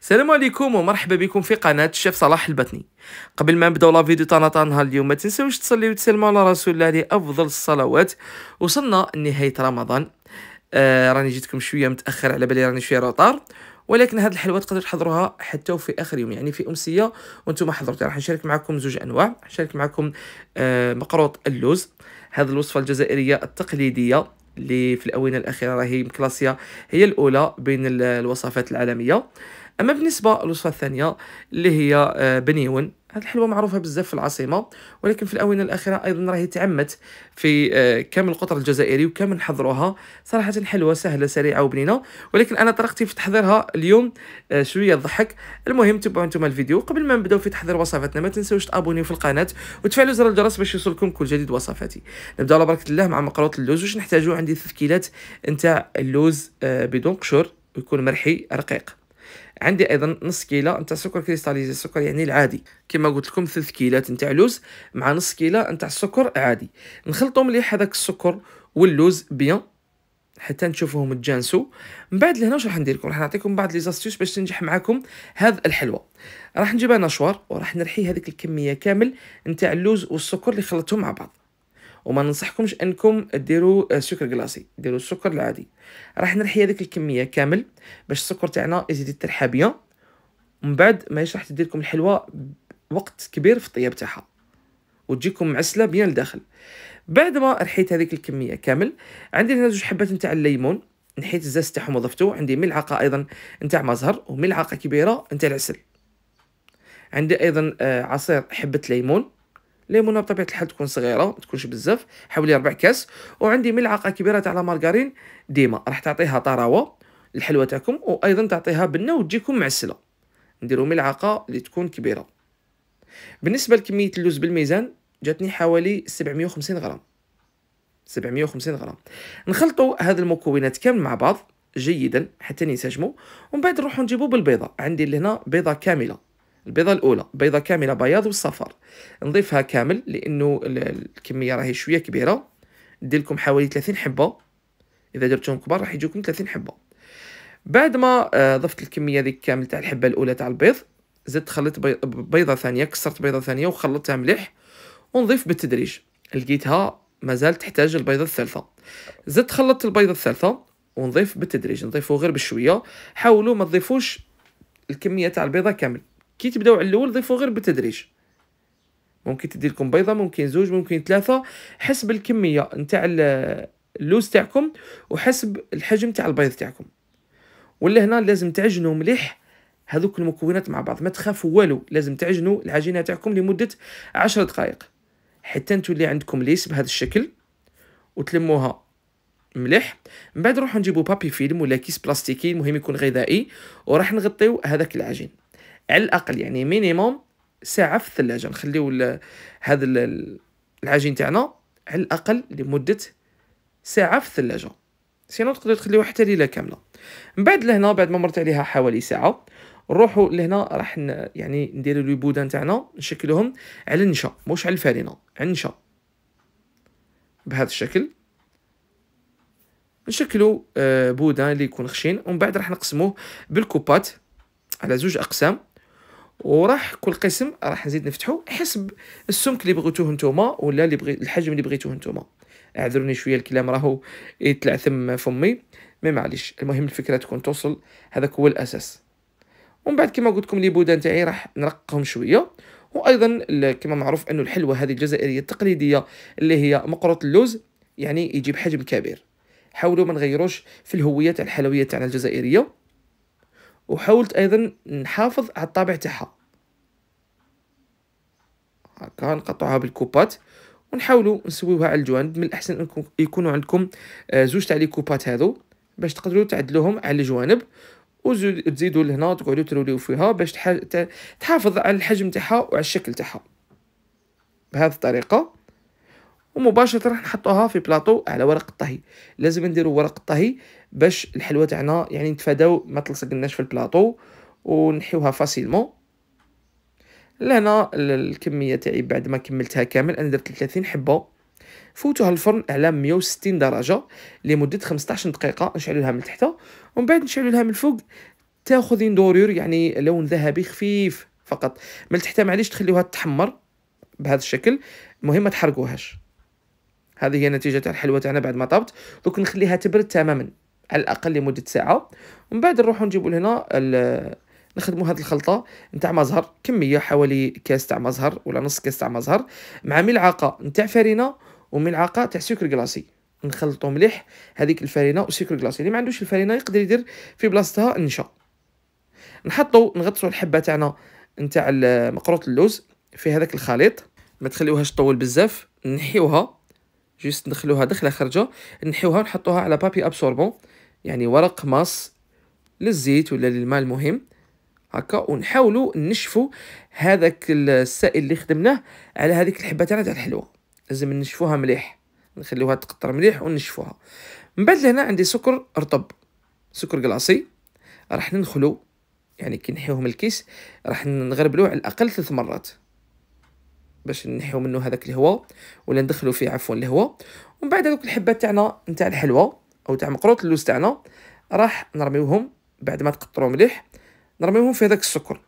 السلام عليكم ومرحبا بكم في قناة الشيف صلاح البتني قبل ما نبداو لا فيديو تاعنا تاع نهار اليوم ما تنساوش تصليو وتسلموا على رسول الله لافضل الصلوات وصلنا لنهاية رمضان آه راني جيتكم شوية متأخر على بالي راني شوية روطار ولكن هذه الحلوه تقدروا تحضروها حتى في اخر يوم يعني في امسيه وانتم حضرتوا راح نشارك معكم زوج انواع نشارك معكم آه مقروط اللوز هذه الوصفه الجزائريه التقليديه اللي في الاونه الاخيره راهي مكلاسيه هي الاولى بين الوصفات العالميه اما بالنسبه للوصفه الثانيه اللي هي آه، بنيون هذه الحلوه معروفه بزاف في العاصمه ولكن في الاونه الاخيره ايضا راهي تعمت في آه، كامل القطر الجزائري وكامل نحضروها صراحه حلوه سهله سريعه وبنينه ولكن انا طريقتي في تحضيرها اليوم آه، شويه ضحك المهم تبعوا انتم الفيديو قبل ما نبداو في تحضير وصفاتنا ما تنساوش تابونيو في القناه وتفعلوا زر الجرس باش يوصلكم كل جديد وصفاتي نبدا على بركه الله مع مقروط اللوز واش نحتاجو عندي ثلاث كيلات نتاع اللوز بدون قشور ويكون مرحي رقيق عندي ايضا نص كيله نتاع سكر كريستاليزي السكر يعني العادي كما قلت لكم ثلث كيلات نتاع لوز مع نص كيله نتاع السكر عادي نخلطو مليح هذاك السكر واللوز بيان حتى نشوفوهم تجانسوا من بعد لهنا واش راح ندير لكم راح نعطيكم بعض لي زاستيوس باش تنجح معكم هذا الحلوى راح نجيبها نشوار وراح نرحي هذيك الكميه كامل نتاع اللوز والسكر اللي خلطتهم مع بعض وما ننصحكمش انكم ديروا سكر كلاصي ديروا السكر العادي راح نرحي هذيك الكميه كامل باش السكر تاعنا يزيد يترحى بيان ومن بعد ماهيش راح تدير لكم الحلوه وقت كبير في الطياب تاعها وتجيكم معسله بيان لداخل بعد ما رحيت هذيك الكميه كامل عندي هنا زوج حبات نتاع الليمون نحيت الزاز تاعهم وضفته عندي ملعقه ايضا نتاع مزهر وملعقه كبيره نتاع العسل عندي ايضا آه، عصير حبه ليمون ليمونه بطبيعه الحال تكون صغيره ما تكونش بزاف حوالي ربع كاس وعندي ملعقه كبيره تاع لا مارغرين ديما راح تعطيها طراوه الحلوه تاعكم وايضا تعطيها بنه وتجيكم معسله نديروا ملعقه اللي تكون كبيره بالنسبه لكميه اللوز بالميزان جاتني حوالي 750 غرام 750 غرام نخلطوا هاد المكونات كامل مع بعض جيدا حتى ينسجموا ومن بعد نروحوا نجيبوا بالبيضه عندي لهنا بيضه كامله البيضة الأولى بيضة كاملة بياض والصفر نضيفها كامل لأنه الكمية راهي شوية كبيرة ندير لكم حوالي 30 حبة إذا درتهم كبار راح يجوكم 30 حبة بعد ما آه، ضفت الكمية ذيك كامل تاع الحبة الأولى تاع البيض زدت خليت بيضة ثانية كسرت بيضة ثانية وخلطتها مليح ونضيف بالتدريج لقيتها مازال تحتاج البيضة الثالثة زدت خلطت البيضة الثالثة ونضيف بالتدريج نضيفو غير بشوية حاولوا ما تضيفوش الكمية تاع البيضة كامل كي تبداو على الاول ضيفوا غير بالتدريج ممكن تدي لكم بيضه ممكن زوج ممكن ثلاثه حسب الكميه نتاع اللوز تاعكم وحسب الحجم تاع البيض تاعكم ولا هنا لازم تعجنوا مليح هذوك المكونات مع بعض ما تخافوا والو لازم تعجنوا العجينه تاعكم لمده عشر دقائق حتى تولي عندكم ليس بهذا الشكل وتلموها مليح من بعد نروحوا نجيبو بابي فيلم ولا كيس بلاستيكي المهم يكون غذائي وراح نغطيو هذاك العجين على الاقل يعني مينيموم ساعه في الثلاجه نخليو هذا العجين تاعنا على الاقل لمده ساعه في الثلاجه سينو تقدر تخليوها حتى ليله كامله من بعد لهنا بعد ما مرت عليها حوالي ساعه نروحوا لهنا راح يعني نديروا لي بودان تاعنا نشكلوهم على النشا مش على الفارينه على النشا بهذا الشكل نشكلوا آه، بودان اللي يكون خشين ومن بعد راح نقسموه بالكوبات على زوج اقسام وراح كل قسم راح نزيد نفتحه حسب السمك اللي بغيتوه نتوما ولا اللي بغي الحجم اللي بغيتوه نتوما اعذروني شويه الكلام راهو يتلعثم فمي مي معليش المهم الفكره تكون توصل هذاك هو الاساس ومن بعد كما قلت لكم لي بودا نتاعي راح نرققهم شويه وايضا كما معروف انه الحلوى هذه الجزائريه التقليديه اللي هي مقروط اللوز يعني يجيب حجم كبير حاولوا ما نغيروش في الهويه تاع الحلويات تاعنا الجزائريه وحاولت ايضا نحافظ على الطابع تاعها هكا نقطعوها بالكوبات ونحاولوا نسويوها على الجوانب من الاحسن انكم يكونوا عندكم آه، زوج تاع لي كوبات هذو باش تقدروا تعدلوهم على الجوانب وتزيدوا لهنا تقعدوا تروليو فيها باش تحافظ على الحجم تاعها وعلى الشكل تاعها بهذه الطريقه ومباشره نحطوها في بلاطو على ورق الطهي لازم نديرو ورق الطهي باش الحلوه تاعنا يعني نتفاداو ما تلصقناش في البلاطو ونحيوها فاسيلمون لهنا الكميه تاعي بعد ما كملتها كامل انا درت 30 حبه فوتوها الفرن على 160 درجه لمده 15 دقيقه نشعلوها من تحت ومن بعد نشعلوها من الفوق تاخذ دوريور يعني لون ذهبي خفيف فقط من تحت معليش تخليوها تحمر بهذا الشكل المهم ما تحرقوهاش هذه هي النتيجة تاع الحلوه تاعنا بعد ما طابت دوك نخليها تبرد تماما على الاقل لمده ساعه ومن بعد نروحو نجيبو لهنا نخدمو هاد الخلطه نتاع مزهر كميه حوالي كاس تاع مزهر ولا نص كاس تاع مزهر مع ملعقه نتاع فرينه وملعقه تاع سكر كلاصي نخلطو مليح هذيك الفرينه وسكر كلاصي اللي ما عندوش الفرينه يقدر يدير في بلاصتها النشا نحطو نغطسو الحبه تاعنا نتاع مقروط اللوز في هذاك الخليط ما تخليوهاش طول بزاف نحيوها جوست ندخلوها دخله خرجه نحيوها ونحطوها على بابي ابسوربون يعني ورق ماس للزيت ولا للماء المهم هكا ونحاولوا نشفوا هذاك السائل اللي خدمناه على هذيك الحبه تاع الحلوه لازم نشفوها مليح نخليوها تقطر مليح ونشفوها من بعد لهنا عندي سكر رطب سكر كلاصي راح ندخلو يعني كي نحيوه من الكيس راح نغربلوه على الاقل ثلاث مرات باش نحيو منه هذاك الهواء ولا ندخلو فيه عفوا الهواء ومن بعد هذوك الحبات تاعنا نتاع الحلوى او تاع مقروط اللوز تاعنا راح نرميوهم بعد ما تقطرو مليح نرميوهم في هذاك السكر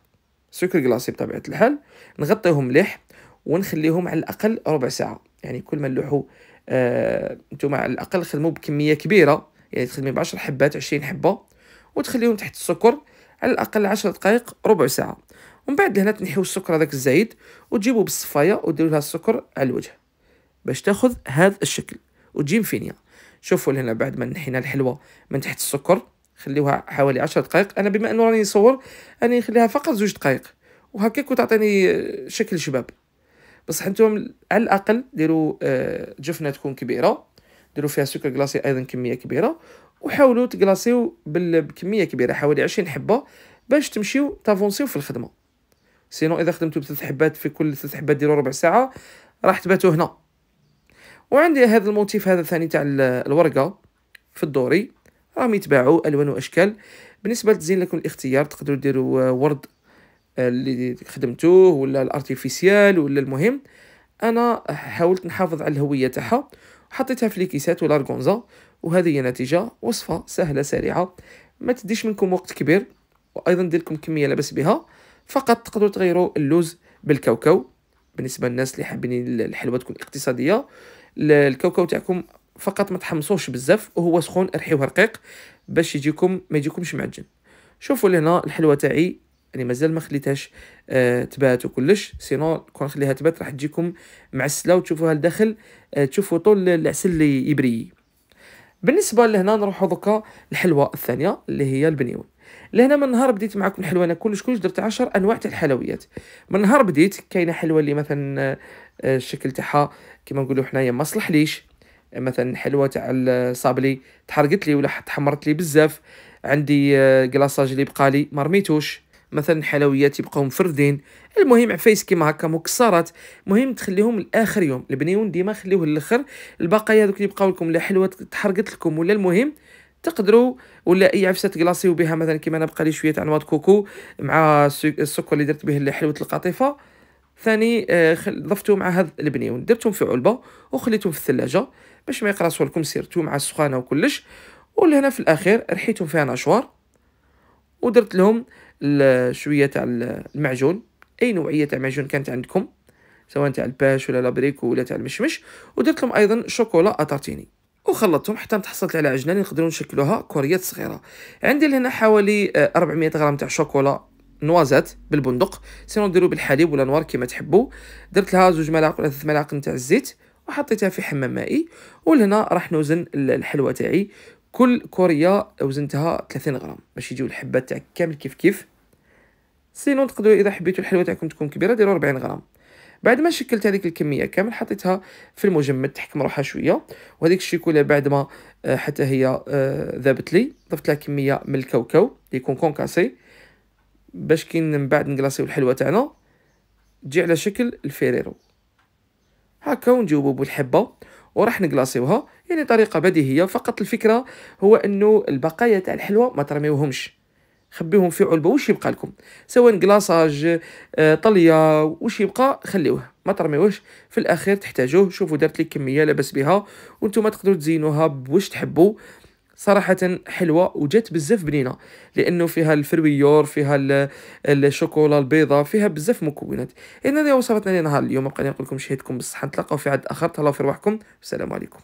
سكر كلاصي بطبيعه الحال نغطيهم مليح ونخليهم على الاقل ربع ساعه يعني كل ما نلوحو آه، نتوما على الاقل خدموا بكميه كبيره يعني تخدمي ب 10 حبات 20 حبه وتخليهم تحت السكر على الاقل 10 دقائق ربع ساعه ومن بعد لهنا تنحيو السكر هذاك الزايد وتجيبو بالصفايه وديروا لها السكر على الوجه باش تاخذ هذا الشكل وتجي مفينيه شوفوا لهنا بعد ما نحينا الحلوه من تحت السكر خليوها حوالي 10 دقائق انا بما انه راني نصور راني نخليها فقط زوج دقائق وهكاك وتعطيني آه، شكل شباب بصح نتوما على الاقل ديروا آه، جفنه تكون كبيره ديروا فيها سكر كلاصي ايضا كميه كبيره وحاولوا تكلاصيو بكميه كبيره حوالي 20 حبه باش تمشيو تافونسيو في الخدمه سينو اذا خدمتو بثلاث حبات في كل ثلاث حبات ديرو ربع ساعه راح تباتو هنا وعندي هذا الموتيف هذا ثاني تاع الورقه في الدوري راهم يتباعوا الوان واشكال بالنسبه لتزين لكم الاختيار تقدروا ديروا ورد آه، اللي خدمتوه ولا الارتيفيسيال ولا المهم انا حاولت نحافظ على الهويه تاعها حطيتها في ليكيسات ولا رغونزا وهذه هي النتيجه وصفه سهله سريعه ما تديش منكم وقت كبير وايضا دير لكم كميه لاباس بها فقط تقدروا تغيروا اللوز بالكاوكاو بالنسبه للناس اللي حابين الحلوه تكون اقتصاديه الكاوكاو تاعكم فقط ما تحمصوش بزاف وهو سخون ارحيوه رقيق باش يجيكم ما يجيكمش معجن شوفوا لهنا الحلوه تاعي يعني مازال ما خليتهاش آه تبات وكلش سينو كون نخليها تبات راح تجيكم معسله وتشوفوها لداخل آه تشوفوا طول العسل اللي يبري بالنسبه لهنا نروحوا دوكا الحلوى الثانيه اللي هي البنيون لهنا من نهار بديت معكم الحلوى انا كلش كلش درت 10 انواع تاع الحلويات من نهار بديت كاينه حلوى اللي مثلا آه، الشكل تاعها كما نقولوا حنايا ما صلح ليش مثلا حلوى تاع الصابلي تحرقت لي ولا تحمرت لي بزاف عندي كلاصاج آه، اللي بقالي ما رميتوش مثلا حلويات يبقاو مفردين المهم عفايس كيما هكا مكسرات المهم تخليهم لاخر يوم البنيون ديما خليوه للاخر البقايا دوك بقاو لكم لا حلوه تحرقت لكم ولا المهم تقدروا ولا اي عفسه تكلاصيو بها مثلا كيما انا بقى لي شويه تاع نواة كوكو مع السكر اللي درت به حلوه القطيفه ثاني آه، ضفتو مع هذا البنيون درتهم في علبه وخليتهم في الثلاجه باش ما يقراصو لكم سيرتو مع السخانه وكلش ولهنا في الاخير رحيتهم فيها نشوار ودرت لهم شويه تاع المعجون اي نوعيه تاع معجون كانت عندكم سواء تاع الباش ولا لابريكو ولا تاع المشمش ودرت لهم ايضا شوكولا اتارتيني وخلطتهم حتى تحصلت على عجنه اللي نقدروا نشكلوها كوريات صغيره عندي لهنا حوالي 400 آه، غرام تاع شوكولا نوازات بالبندق سينو ديروا بالحليب ولا نوار كيما تحبوا درت لها زوج ملاعق ولا ثلاث ملاعق نتاع الزيت وحطيتها في حمام مائي ولهنا راح نوزن الحلوى تاعي كل كوريه وزنتها 30 غرام باش يجيو الحبات تاع كامل كيف كيف سينو تقدروا اذا حبيتوا الحلوى تاعكم تكون كبيره ديروا 40 غرام بعد ما شكلت هذيك الكميه كامل حطيتها في المجمد تحكم روحها شويه وهذيك الشيكولا بعد ما آه، حتى هي آه، ذابت لي ضفت لها كميه من الكاوكاو يكون كونكاسي باش كي من بعد نكلاصيو الحلوى تاعنا تجي على شكل الفيريرو هاكا هكا ونجوبو الحبه وراح نكلاصيوها يعني طريقه بديهيه فقط الفكره هو انه البقايا تاع الحلوى ما ترميوهمش خبيهم في علبه واش يبقى لكم سواء كلاصاج آه، طليه واش يبقى خليوه ما ترميوهش في الاخير تحتاجوه شوفوا درت لي كميه لاباس بها وانتم تقدروا تزينوها بواش تحبوا صراحة حلوة وجات بزاف بنينة لأنه فيها الفرويور فيها الشوكولا البيضة فيها بزاف مكونات إذن هذه وصفتنا لنهار اليوم أبقى نقول لكم شهيتكم بالصحة نتلاقاو في عد آخر تهلاو في رواحكم السلام عليكم